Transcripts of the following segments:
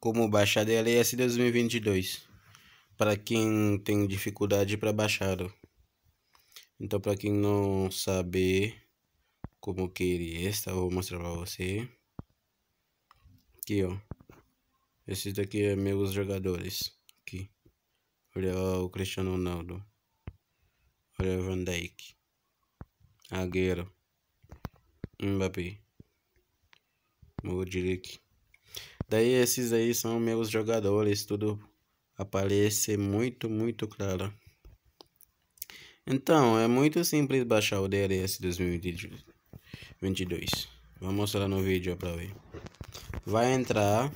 como baixar DLS 2022 para quem tem dificuldade para baixar. Então para quem não sabe como que ele está, é, vou mostrar para você. Aqui, ó. Esse daqui é meus jogadores. Aqui. Olha o Cristiano Ronaldo. Olha o Van Dijk. Agüero. Mbappé. Modric. Daí esses aí são meus jogadores, tudo aparece muito, muito claro. Então, é muito simples baixar o DLS 2022. Vou mostrar no vídeo para ver. Vai entrar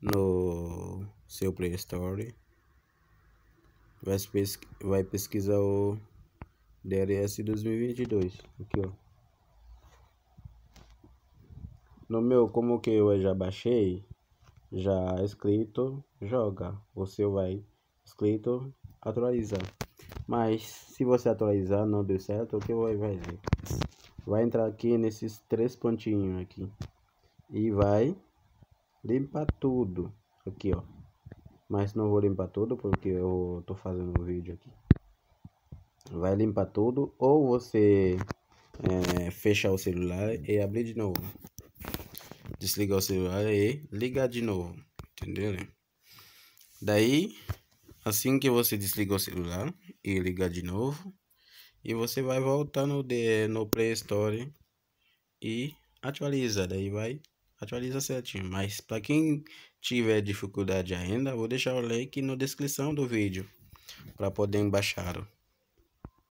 no seu Play Store. Vai, pesquisar o DLS 2022. Aqui, ó. No meu, como que eu já baixei, já escrito, joga. Você vai escrito, atualiza. Mas se você atualizar não deu certo, o que vai fazer? Vai entrar aqui nesses três pontinhos aqui. E vai limpar tudo. Aqui, ó. Mas não vou limpar tudo porque eu tô fazendo um vídeo aqui. Vai limpar tudo ou você é, fechar o celular e abrir de novo desligar o celular e ligar de novo, entenderam? Né? Daí, assim que você desligar o celular e ligar de novo, e você vai voltar no, de, no Play Store e atualiza, daí vai atualiza certinho. Mas para quem tiver dificuldade ainda, vou deixar o link na descrição do vídeo para poder baixar.